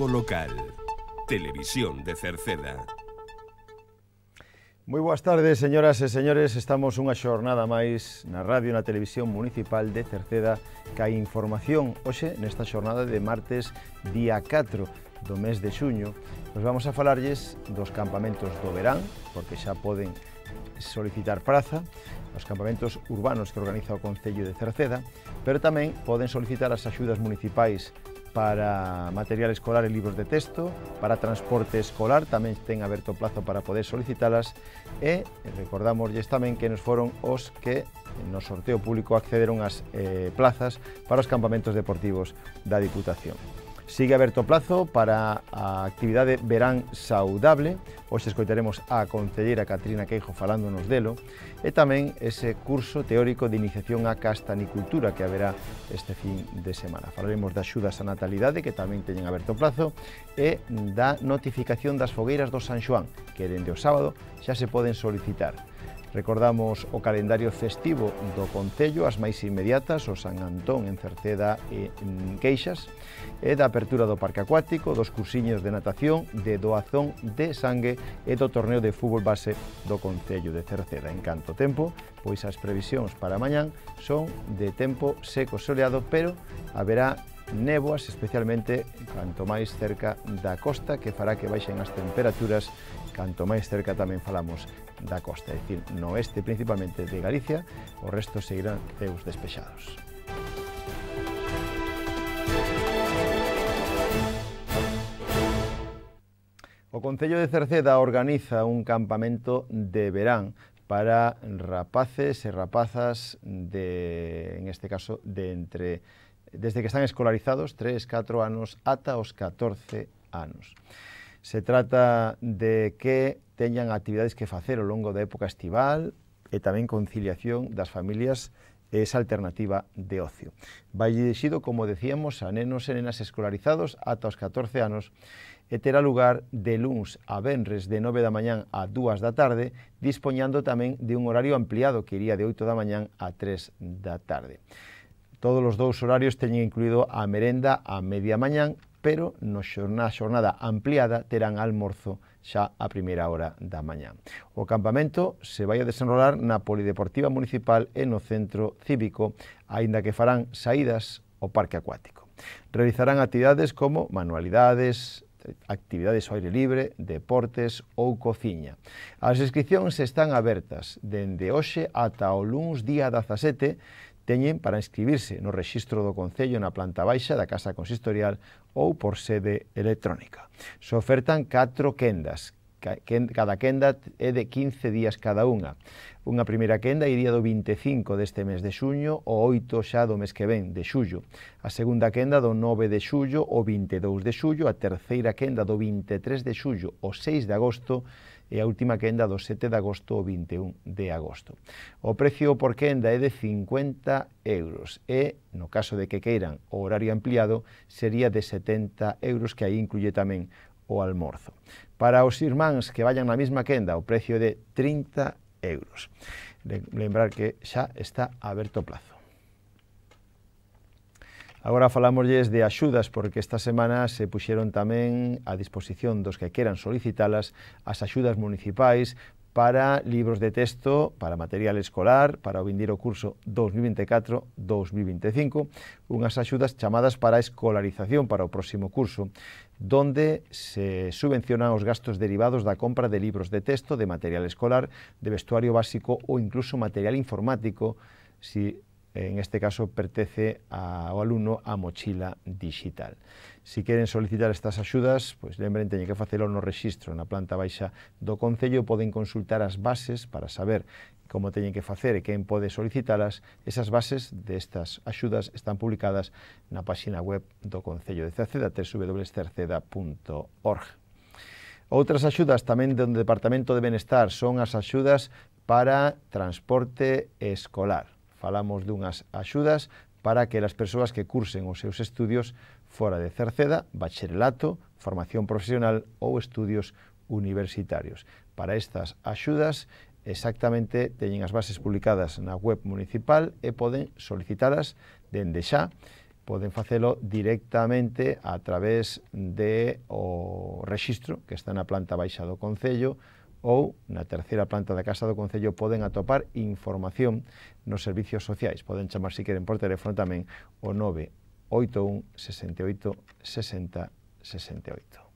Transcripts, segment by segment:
Informativo local. Televisión de Cerceda. Moi boas tardes, señoras e señores. Estamos unha xornada máis na radio e na televisión municipal de Cerceda ca información hoxe nesta xornada de martes día 4 do mes de xuño. Nos vamos a falarlles dos campamentos do verán, porque xa poden solicitar praza, os campamentos urbanos que organiza o Concello de Cerceda, pero tamén poden solicitar as axudas municipais para material escolar e libros de texto, para transporte escolar, tamén ten aberto plazo para poder solicitalas e recordamosles tamén que nos foron os que no sorteo público accederon as eh, plazas para os campamentos deportivos da Diputación. Sigue aberto plazo para a actividade Verán Saudable. Hoxe escoitaremos a concelleira Catrina Queijo falándonos delo e tamén ese curso teórico de iniciación á castanicultura que haberá este fin de semana. Falaremos das xudas á natalidade que tamén teñen aberto plazo e da notificación das fogueiras do San Xoán que dende o sábado xa se poden solicitar. Recordamos o calendario festivo do Concello, as máis inmediatas, o San Antón en Cerceda e en Queixas, e da apertura do parque acuático, dos cursiños de natación, de doazón de sangue e do torneo de fútbol base do Concello de Cerceda. En canto tempo, pois as previsións para mañán son de tempo seco soleado, pero haberá néboas, especialmente canto máis cerca da costa, que fará que baixen as temperaturas canto máis cerca tamén falamos da costa, é dicir, no oeste principalmente de Galicia, o resto seguirán teus despexados. O Concello de Cerceda organiza un campamento de verán para rapaces e rapazas de, en este caso, de entre desde que están escolarizados, 3, 4 anos, ata os 14 anos. Se trata de que teñan actividades que facer ao longo da época estival e tamén conciliación das familias esa alternativa de ocio. Vai dirixido, como decíamos, a nenos e nenas escolarizados ata os 14 anos e terá lugar de luns a venres de 9 da mañán a 2 da tarde, dispoñando tamén de un horario ampliado que iría de 8 da mañán a 3 da tarde. Todos os dous horarios teñen incluído a merenda a media mañán, pero no xornada, xornada ampliada terán almorzo xa a primeira hora da mañá. O campamento se vai a desenrolar na Polideportiva Municipal e no Centro Cívico, aínda que farán saídas ao Parque Acuático. Realizarán actividades como manualidades, actividades ao aire libre, deportes ou cociña. As inscripcións están abertas dende hoxe ata o lunes día 17 teñen para inscribirse no rexistro do Concello na planta baixa da Casa Consistorial ou por sede electrónica. Se ofertan 4 quendas, cada quenda é de 15 días cada unha. Unha primeira quenda iría do 25 deste mes de xuño ao 8 xa do mes que ven, de xullo. A segunda quenda do 9 de xullo ao 22 de xullo, a terceira quenda do 23 de xullo ao 6 de agosto e a última quenda do 7 de agosto ao 21 de agosto. O precio por quenda é de 50 euros e, no caso de que queiran o horario ampliado, sería de 70 euros, que aí incluye tamén o almorzo. Para os irmáns que vayan na mesma quenda, o precio é de 30 euros. Lembrar que xa está aberto o plazo. Agora falámoslles de axudas porque esta semana se puxeron tamén a disposición dos que queran solicitalas as axudas municipais para libros de texto, para material escolar, para o vindir o curso 2024-2025, unhas axudas chamadas para a escolarización para o próximo curso, donde se subvencionan os gastos derivados da compra de libros de texto, de material escolar, de vestuario básico ou incluso material informático, se Eh, en este caso pertece ao alumno a mochila digital. Se queren solicitar estas axudas, pois lembren, teñen que facelo no rexistro na planta baixa do Concello, poden consultar as bases para saber como teñen que facer e quen pode solicitalas. Esas bases destas axudas están publicadas na páxina web do Concello de Cerceda, www.cerceda.org. Outras axudas tamén do Departamento de Benestar son as axudas para transporte escolar falamos dunhas axudas para que as persoas que cursen os seus estudios fora de Cerceda, bacharelato, formación profesional ou estudios universitarios. Para estas axudas, exactamente, teñen as bases publicadas na web municipal e poden solicitalas dende xa, poden facelo directamente a través de o rexistro que está na planta baixa do Concello, ou na terceira planta da Casa do Concello poden atopar información nos servicios sociais. Poden chamar, se queren, por teléfono tamén o 981 68 60 68.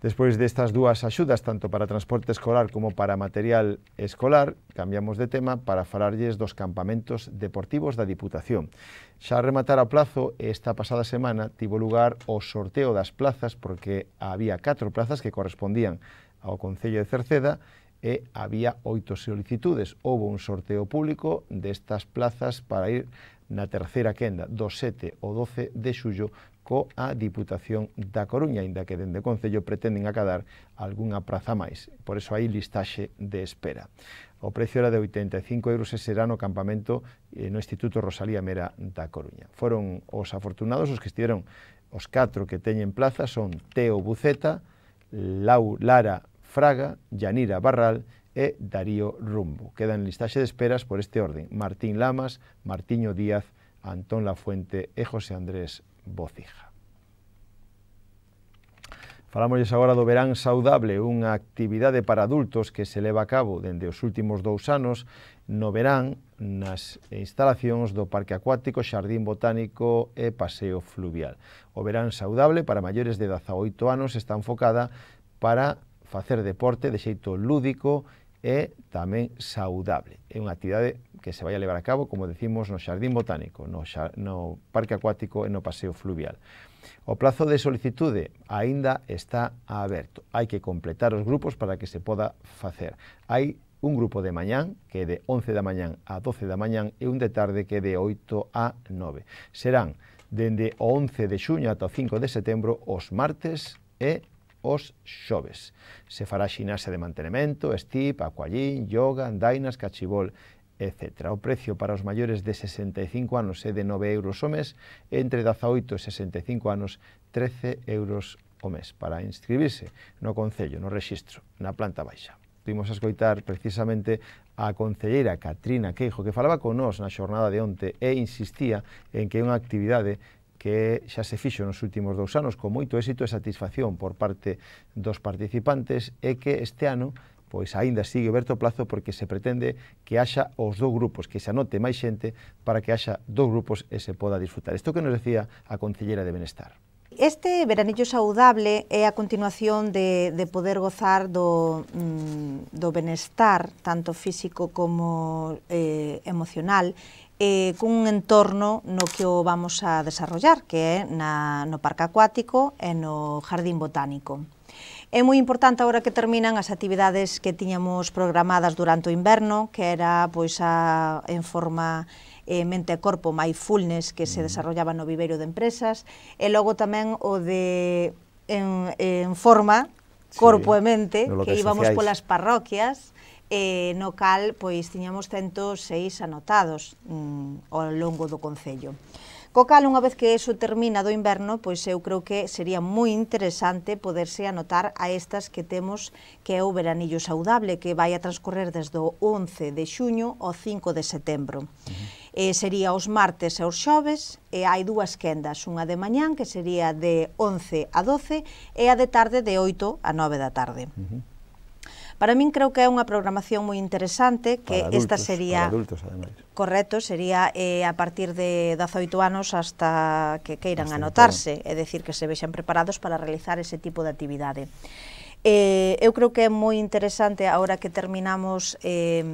Despois destas dúas axudas, tanto para transporte escolar como para material escolar, cambiamos de tema para falarlles dos campamentos deportivos da Diputación. Xa a rematar ao plazo, esta pasada semana tivo lugar o sorteo das plazas, porque había catro plazas que correspondían ao Concello de Cerceda e había oito solicitudes. Houve un sorteo público destas plazas para ir na terceira quenda do 7 ao 12 de xullo coa Diputación da Coruña, aínda que dende o Concello pretenden acadar algunha praza máis. Por iso hai listaxe de espera. O precio era de 85 euros e será no campamento eh, no Instituto Rosalía Mera da Coruña. Foron os afortunados os que estiveron os catro que teñen plaza son Teo Buceta, Lau, Lara Fraga, Yanira Barral e Darío Rumbo. Quedan listaxe de esperas por este orden. Martín Lamas, Martiño Díaz, Antón Lafuente e José Andrés Bocija. Falamos agora do Verán Saudable, unha actividade para adultos que se leva a cabo dende os últimos dous anos no verán nas instalacións do Parque Acuático, Xardín Botánico e Paseo Fluvial. O Verán Saudable para maiores de 18 anos está enfocada para facer deporte de xeito lúdico e tamén saudable. É unha actividade que se vai a levar a cabo, como decimos, no Xardín Botánico, no, xa, no Parque Acuático e no Paseo Fluvial. O plazo de solicitude aínda está aberto. Hai que completar os grupos para que se poda facer. Hai un grupo de mañán que é de 11 da mañán a 12 da mañán e un de tarde que é de 8 a 9. Serán dende o 11 de xuño ata o 5 de setembro os martes e os xoves. Se fará xinase de mantenimento, estip, aquallín, yoga, andainas, cachibol, etc. O precio para os maiores de 65 anos é de 9 euros o mes, entre 18 e 65 anos 13 euros o mes, para inscribirse no Concello, no registro, na planta baixa. Vimos a escoitar precisamente a concelleira Catrina Queijo, que falaba con nós na xornada de onte e insistía en que é unha actividade que xa se fixo nos últimos dous anos con moito éxito e satisfacción por parte dos participantes e que este ano pois aínda sigue aberto o plazo porque se pretende que haxa os dous grupos, que se anote máis xente para que haxa dous grupos e se poda disfrutar. Isto que nos decía a Concellera de Benestar. Este veranillo saudable é a continuación de, de poder gozar do, mm, do benestar, tanto físico como eh, emocional, eh, cun entorno no que o vamos a desarrollar, que é na, no parque acuático e no jardín botánico. É moi importante agora que terminan as actividades que tiñamos programadas durante o inverno, que era pois a, en forma eh, mente e corpo mindfulness que se mm. desarrollaba no viveiro de empresas, e logo tamén o de en, en forma corpo sí, e mente, que, que íbamos sociais. polas parroquias, eh, no cal pois tiñamos 106 anotados mm, ao longo do Concello. Co cal, unha vez que eso termina do inverno, pois eu creo que sería moi interesante poderse anotar a estas que temos que é o veranillo saudable, que vai a transcorrer desde o 11 de xuño ao 5 de setembro. Uh -huh. eh, sería os martes e os xoves, e hai dúas quendas, unha de mañán, que sería de 11 a 12, e a de tarde de 8 a 9 da tarde. Uh -huh. Para min creo que é unha programación moi interesante, que para adultos, esta sería... Para adultos, ademais. Correcto, sería eh, a partir de 18 anos hasta que queiran hasta anotarse, é dicir, que se vexan preparados para realizar ese tipo de actividade. Eh, eu creo que é moi interesante agora que terminamos... Eh,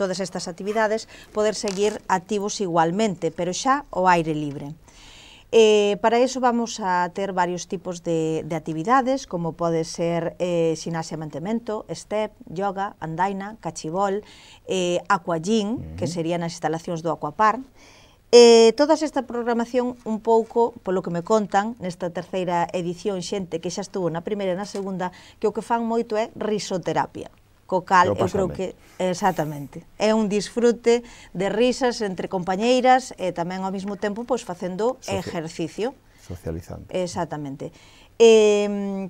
todas estas actividades, poder seguir activos igualmente, pero xa o aire libre. Eh, para eso vamos a ter varios tipos de, de actividades, como pode ser eh, xinasia mantemento, step, yoga, andaina, cachibol, eh, aquagym, uh -huh. que serían as instalacións do aquapar. eh, toda esta programación un pouco, polo que me contan, nesta terceira edición xente que xa estuvo na primeira e na segunda, que o que fan moito é risoterapia. Co cal, eu, creo que... Exactamente. É un disfrute de risas entre compañeiras e tamén ao mesmo tempo pois, facendo Socia ejercicio. Socializando. Exactamente. E,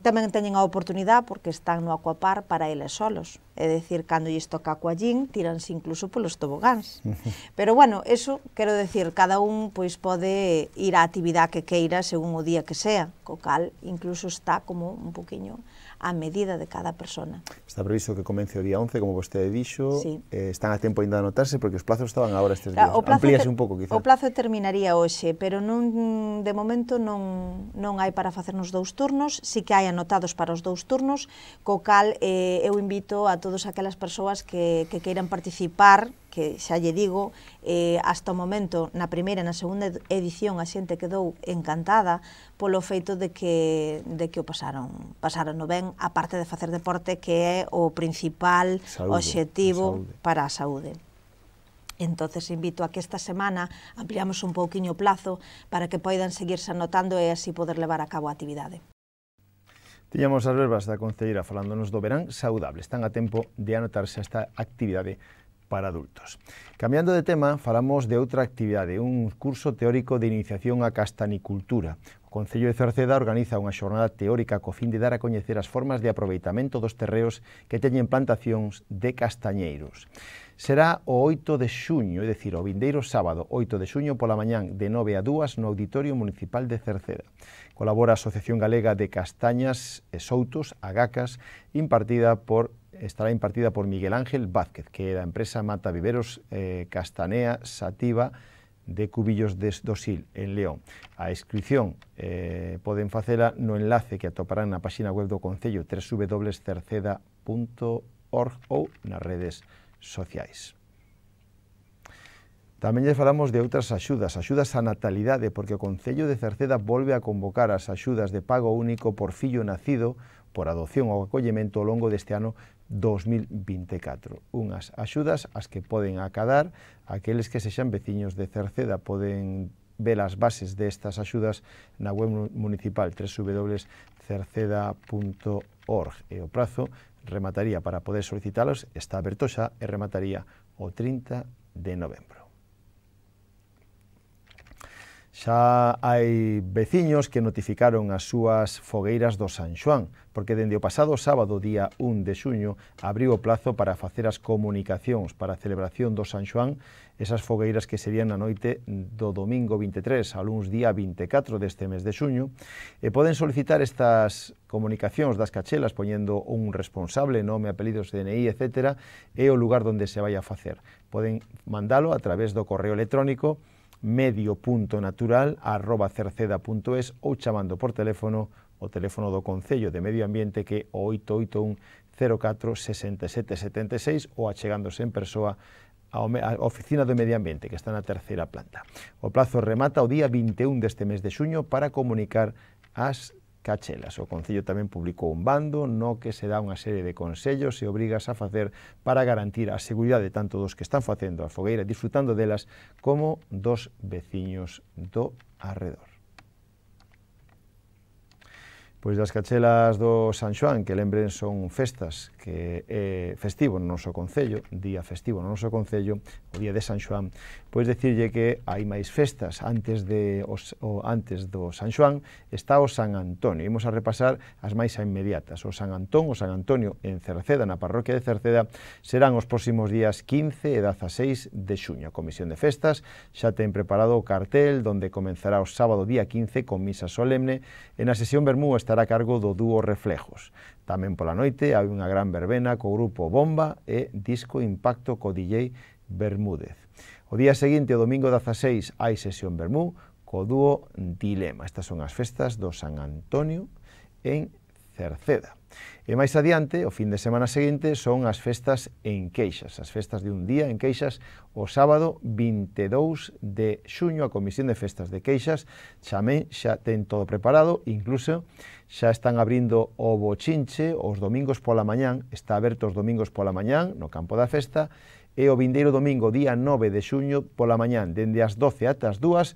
tamén teñen a oportunidade porque están no acuapar para eles solos. É dicir, cando lles toca acuallín, tiranse incluso polos tobogáns. Pero bueno, eso, quero decir, cada un pois pode ir á actividade que queira según o día que sea, co cal incluso está como un poquinho a medida de cada persona. Está previsto que comence o día 11, como vostede dixo. Sí. Eh, están a tempo ainda de anotarse porque os plazos estaban agora estes días. O plazo Amplíase un pouco, quizá. O plazo terminaría hoxe, pero non de momento non, non hai para facernos dous turnos, si que hai anotados para os dous turnos, co cal eh, eu invito a todos aquelas persoas que, que queiran participar que xa lle digo, eh, hasta o momento, na primeira e na segunda edición, a xente quedou encantada polo feito de que, de que o pasaron, pasaron no ben, a parte de facer deporte, que é o principal saúde, objetivo a para a saúde. Entonces invito a que esta semana ampliamos un pouquiño o plazo para que poidan seguirse anotando e así poder levar a cabo a actividade. Tiñamos as verbas da Conceira falándonos do verán saudable. Están a tempo de anotarse a esta actividade para adultos. Cambiando de tema, falamos de outra actividade, un curso teórico de iniciación á castanicultura. O Concello de Cerceda organiza unha xornada teórica co fin de dar a coñecer as formas de aproveitamento dos terreos que teñen plantacións de castañeiros. Será o 8 de xuño, é dicir, o vindeiro sábado, 8 de xuño pola mañán de 9 a 2 no Auditorio Municipal de Cerceda. Colabora a Asociación Galega de Castañas e Soutos, Agacas, impartida por estará impartida por Miguel Ángel Vázquez, que da empresa Mata Viveros eh, Castanea Sativa de Cubillos de Dosil, en León. A inscripción eh, poden facela no enlace que atoparán na páxina web do Concello www.cerceda.org ou nas redes sociais. Tamén lle falamos de outras axudas, axudas á natalidade, porque o Concello de Cerceda volve a convocar as axudas de pago único por fillo nacido por adopción ou acollemento ao longo deste ano 2024. Unhas axudas as que poden acadar aqueles que sexan veciños de Cerceda, poden ver as bases destas axudas na web municipal www.cerceda.org e o prazo remataría para poder solicitalos, está aberto xa e remataría o 30 de novembro. Xa hai veciños que notificaron as súas fogueiras do San Xoán, porque dende o pasado sábado día 1 de xuño abriu o plazo para facer as comunicacións para a celebración do San Xoán, esas fogueiras que serían na noite do domingo 23 ao luns día 24 deste mes de xuño, e poden solicitar estas comunicacións das cachelas poñendo un responsable, nome, apelidos, DNI, etc., e o lugar onde se vai a facer. Poden mandalo a través do correo electrónico medio.natural@cerceda.es ou chamando por teléfono o teléfono do Concello de Medio Ambiente que é o 881 04 6776 ou achegándose en persoa a Oficina do Medio Ambiente, que está na terceira planta. O plazo remata o día 21 deste mes de xuño para comunicar as Cachelas. O Concello tamén publicou un bando no que se dá unha serie de consellos e obrigas a facer para garantir a seguridade tanto dos que están facendo a fogueira, disfrutando delas, como dos veciños do arredor. Pois das cachelas do San Xoán, que lembren son festas que é eh, festivo no noso concello, día festivo no noso concello, o día de San Xoán, pois decirlle que hai máis festas antes de os, o, antes do San Xoán, está o San Antonio. Imos a repasar as máis inmediatas. O San Antón, o San Antonio en Cerceda, na parroquia de Cerceda, serán os próximos días 15 e 16 de xuño. A Comisión de Festas xa ten preparado o cartel, donde comenzará o sábado día 15 con misa solemne. En a sesión Bermú está estar a cargo do dúo Reflejos. Tamén pola noite hai unha gran verbena co grupo Bomba e Disco Impacto co DJ Bermúdez. O día seguinte, o domingo 16, hai sesión Bermú co dúo Dilema. Estas son as festas do San Antonio en Cerceda. E máis adiante, o fin de semana seguinte, son as festas en Queixas, as festas de un día en Queixas, o sábado 22 de xuño, a Comisión de Festas de Queixas, xa, me, xa ten todo preparado, incluso xa están abrindo o bochinche os domingos pola mañán, está aberto os domingos pola mañán no campo da festa, e o vindeiro domingo, día 9 de xuño, pola mañán, dende as 12 ata as 2,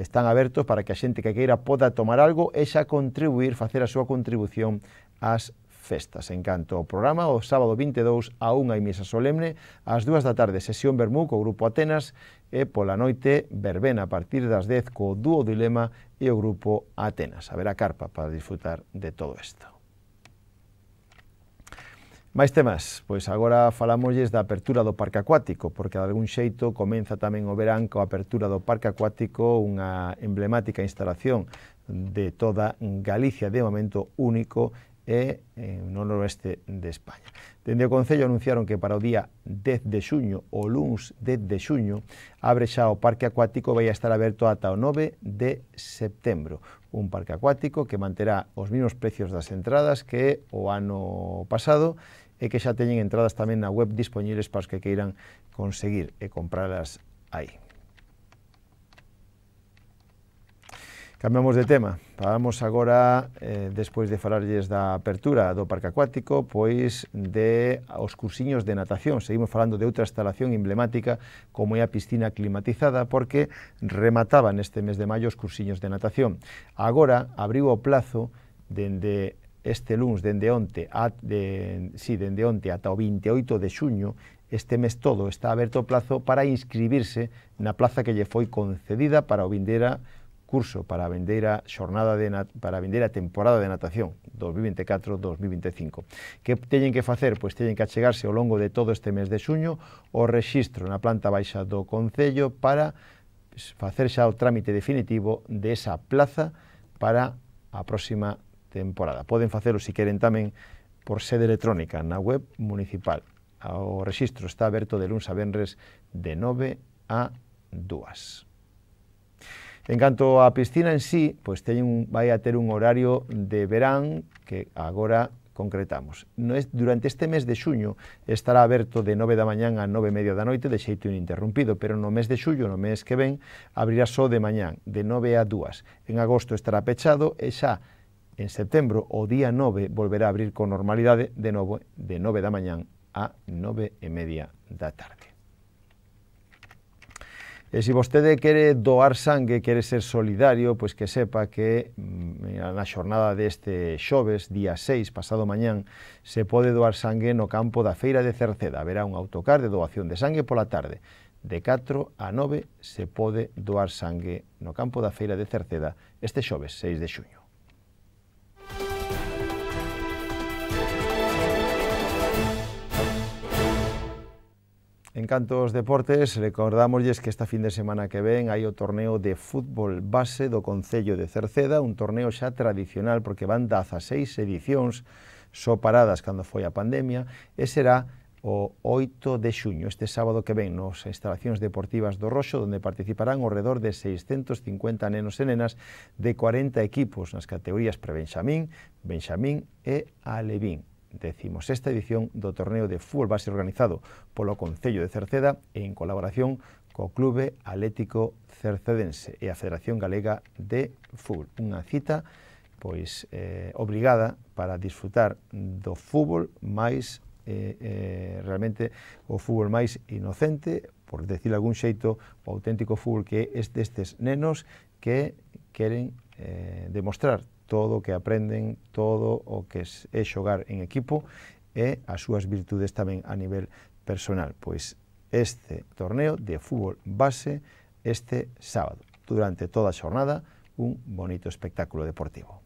están abertos para que a xente que queira poda tomar algo e xa contribuir, facer a súa contribución as festas. En canto ao programa, o sábado 22 a unha e misa solemne, ás dúas da tarde sesión Bermú co Grupo Atenas e pola noite verbena a partir das 10 co Dúo Dilema e o Grupo Atenas. A ver a carpa para disfrutar de todo isto. Máis temas, pois agora falamos da apertura do parque acuático, porque de algún xeito comeza tamén o verán coa apertura do parque acuático, unha emblemática instalación de toda Galicia de momento único e eh, no noroeste de España. Dende o Concello anunciaron que para o día 10 de xuño, o luns 10 de xuño, abre xa o parque acuático vai a estar aberto ata o 9 de setembro. Un parque acuático que manterá os mesmos precios das entradas que o ano pasado e que xa teñen entradas tamén na web disponibles para os que queiran conseguir e compralas aí. Cambiamos de tema. Falamos agora, eh, despois de falarlles da apertura do parque acuático, pois de os cursiños de natación. Seguimos falando de outra instalación emblemática como é a piscina climatizada, porque remataban este mes de maio os cursiños de natación. Agora abriu o plazo dende este luns, dende onte, a, de, sí, dende onte ata o 28 de xuño, este mes todo está aberto o plazo para inscribirse na plaza que lle foi concedida para o vindera curso para a vendeira xornada de para a temporada de natación 2024-2025. Que teñen que facer? Pois teñen que achegarse ao longo de todo este mes de xuño o rexistro na planta baixa do Concello para facer xa o trámite definitivo de esa plaza para a próxima temporada. Poden facelo, se si queren, tamén por sede electrónica na web municipal. O rexistro está aberto de luns a venres de 9 a 2. En canto á piscina en sí, pois teñen un, vai a ter un horario de verán que agora concretamos. No es, durante este mes de xuño estará aberto de 9 da mañán a 9 e media da noite de xeito ininterrumpido, pero no mes de xullo, no mes que ven, abrirá só de mañán, de 9 a 2. En agosto estará pechado e xa en setembro, o día 9, volverá a abrir con normalidade de novo de 9 da mañán a 9 e media da tarde. E se vostede quere doar sangue, quere ser solidario, pois que sepa que mm, na xornada deste xoves, día 6, pasado mañán, se pode doar sangue no campo da Feira de Cerceda. Haberá un autocar de doación de sangue pola tarde. De 4 a 9 se pode doar sangue no campo da Feira de Cerceda este xoves 6 de xuño. canto deportes, recordámoslles que esta fin de semana que ven hai o torneo de fútbol base do Concello de Cerceda, un torneo xa tradicional porque van 16 edicións só paradas cando foi a pandemia, e será o 8 de xuño, este sábado que ven, nos instalacións deportivas do Roxo, onde participarán ao redor de 650 nenos e nenas de 40 equipos nas categorías prebenxamín, benxamín e alevín decimosexta edición do torneo de fútbol base organizado polo Concello de Cerceda en colaboración co Clube Atlético Cercedense e a Federación Galega de Fútbol. Unha cita pois eh, obrigada para disfrutar do fútbol máis eh, eh, realmente o fútbol máis inocente, por decir algún xeito, o auténtico fútbol que é destes nenos que queren eh, demostrar todo o que aprenden, todo o que é xogar en equipo e as súas virtudes tamén a nivel personal. Pois este torneo de fútbol base este sábado, durante toda a xornada, un bonito espectáculo deportivo.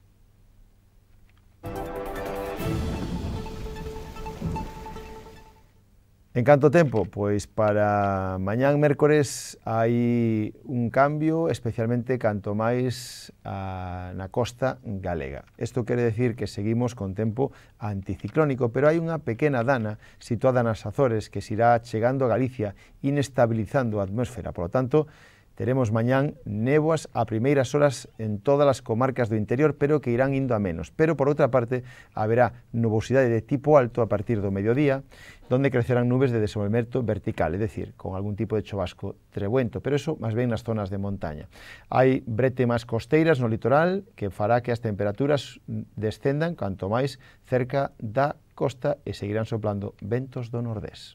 En canto tempo? Pois para mañán mércores hai un cambio, especialmente canto máis a, na costa galega. Isto quere decir que seguimos con tempo anticiclónico, pero hai unha pequena dana situada nas Azores que se irá chegando a Galicia inestabilizando a atmósfera. Por lo tanto, Teremos mañán néboas a primeiras horas en todas as comarcas do interior, pero que irán indo a menos. Pero, por outra parte, haberá nubosidade de tipo alto a partir do mediodía, donde crecerán nubes de desenvolvemento vertical, é dicir, con algún tipo de chovasco trebuento, pero eso máis ben nas zonas de montaña. Hai brete máis costeiras no litoral que fará que as temperaturas descendan canto máis cerca da costa e seguirán soplando ventos do nordés.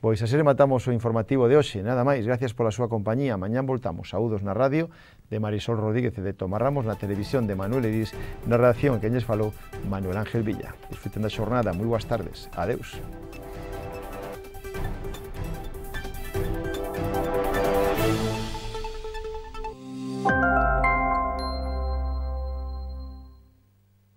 Pois así rematamos o informativo de hoxe, nada máis, gracias pola súa compañía. Mañán voltamos, saúdos na radio de Marisol Rodríguez e de Tomás Ramos, na televisión de Manuel Edís, na redacción que lles falou Manuel Ángel Villa. Disfruten da xornada, moi boas tardes, adeus.